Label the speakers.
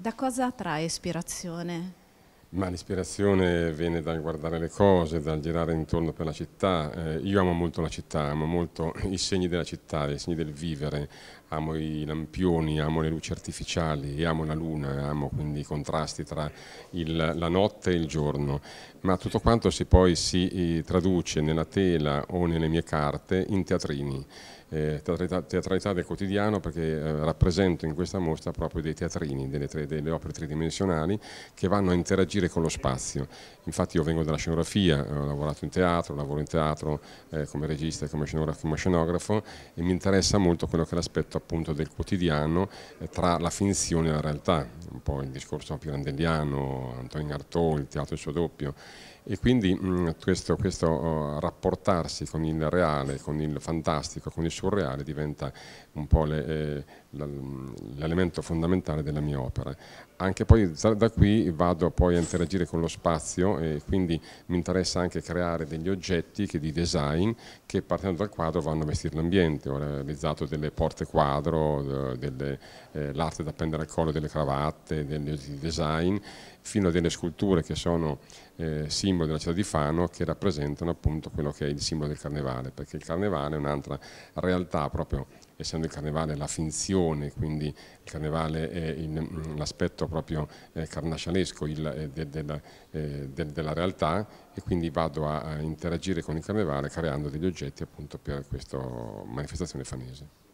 Speaker 1: da cosa trae ispirazione? Ma l'ispirazione viene dal guardare le cose, dal girare intorno per la città. Eh, io amo molto la città, amo molto i segni della città, i segni del vivere, amo i lampioni, amo le luci artificiali, amo la luna, amo quindi i contrasti tra il, la notte e il giorno, ma tutto quanto si poi si eh, traduce nella tela o nelle mie carte in teatrini eh, teatralità del quotidiano perché eh, rappresento in questa mostra proprio dei teatrini, delle, tre, delle, opere tridimensionali che vanno a interagire con lo spazio. Infatti io vengo dalla scenografia, eh, ho lavorato in teatro, lavoro in teatro eh, come regista e come, come scenografo, e mi interessa molto quello che è l'aspetto appunto del quotidiano eh, tra la finzione e la realtà un po' il discorso pirandelliano, Antonin Artaud, il teatro e il suo doppio, e quindi mh, questo, questo uh, rapportarsi con il reale, con il fantastico, con il surreale diventa un po' l'elemento le, eh, fondamentale della mia opera anche poi da, qui vado poi a interagire con lo spazio e quindi mi interessa anche creare degli oggetti che, di design che partendo dal quadro vanno a vestire l'ambiente. Ho realizzato delle porte quadro, eh, eh l'arte da appendere al collo delle cravatte, degli design, fino a delle sculture che sono eh, simbolo della città di Fano che rappresentano appunto quello che è il simbolo del carnevale, perché il carnevale è un'altra realtà proprio essendo il carnevale la finzione, quindi il carnevale è mm, l'aspetto proprio eh, carnascialesco il, eh, de, de, eh, de, della realtà e quindi vado a, a interagire con il carnevale creando degli oggetti appunto per questa manifestazione fanese.